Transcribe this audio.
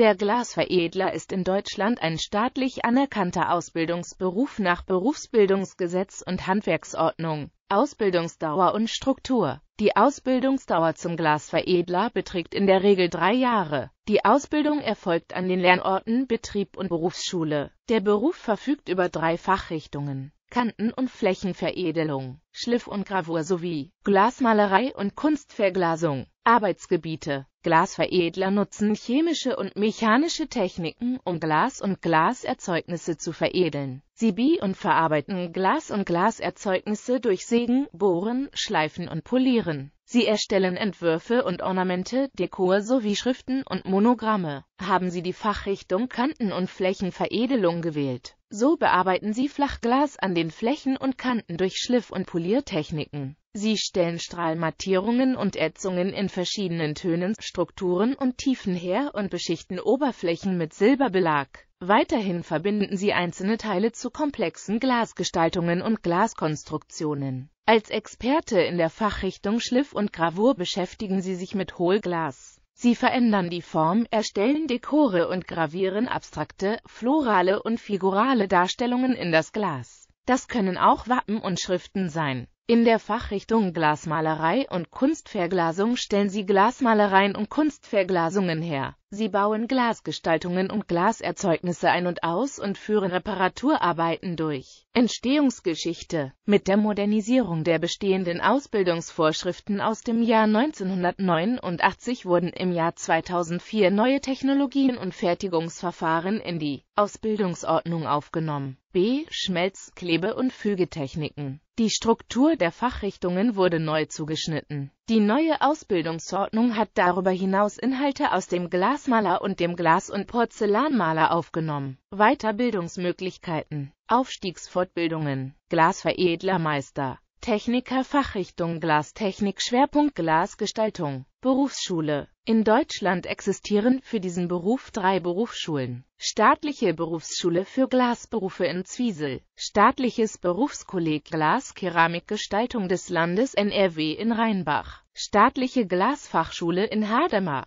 Der Glasveredler ist in Deutschland ein staatlich anerkannter Ausbildungsberuf nach Berufsbildungsgesetz und Handwerksordnung. Ausbildungsdauer und Struktur Die Ausbildungsdauer zum Glasveredler beträgt in der Regel drei Jahre. Die Ausbildung erfolgt an den Lernorten Betrieb und Berufsschule. Der Beruf verfügt über drei Fachrichtungen. Kanten- und Flächenveredelung, Schliff und Gravur sowie Glasmalerei und Kunstverglasung. Arbeitsgebiete. Glasveredler nutzen chemische und mechanische Techniken, um Glas und Glaserzeugnisse zu veredeln. Sie bi- und verarbeiten Glas und Glaserzeugnisse durch Sägen, Bohren, Schleifen und Polieren. Sie erstellen Entwürfe und Ornamente, Dekor sowie Schriften und Monogramme. Haben Sie die Fachrichtung Kanten- und Flächenveredelung gewählt? So bearbeiten Sie Flachglas an den Flächen und Kanten durch Schliff- und Poliertechniken. Sie stellen Strahlmattierungen und Ätzungen in verschiedenen Tönen, Strukturen und Tiefen her und beschichten Oberflächen mit Silberbelag. Weiterhin verbinden sie einzelne Teile zu komplexen Glasgestaltungen und Glaskonstruktionen. Als Experte in der Fachrichtung Schliff und Gravur beschäftigen sie sich mit Hohlglas. Sie verändern die Form, erstellen Dekore und gravieren abstrakte, florale und figurale Darstellungen in das Glas. Das können auch Wappen und Schriften sein. In der Fachrichtung Glasmalerei und Kunstverglasung stellen sie Glasmalereien und Kunstverglasungen her. Sie bauen Glasgestaltungen und Glaserzeugnisse ein und aus und führen Reparaturarbeiten durch. Entstehungsgeschichte Mit der Modernisierung der bestehenden Ausbildungsvorschriften aus dem Jahr 1989 wurden im Jahr 2004 neue Technologien und Fertigungsverfahren in die Ausbildungsordnung aufgenommen. B. Schmelz, Klebe- und Fügetechniken die Struktur der Fachrichtungen wurde neu zugeschnitten. Die neue Ausbildungsordnung hat darüber hinaus Inhalte aus dem Glasmaler und dem Glas- und Porzellanmaler aufgenommen. Weiterbildungsmöglichkeiten Aufstiegsfortbildungen Glasveredlermeister Techniker Fachrichtung Glastechnik Schwerpunkt Glasgestaltung Berufsschule In Deutschland existieren für diesen Beruf drei Berufsschulen. Staatliche Berufsschule für Glasberufe in Zwiesel, Staatliches Berufskolleg Glas-Keramikgestaltung des Landes NRW in Rheinbach, Staatliche Glasfachschule in Hademar,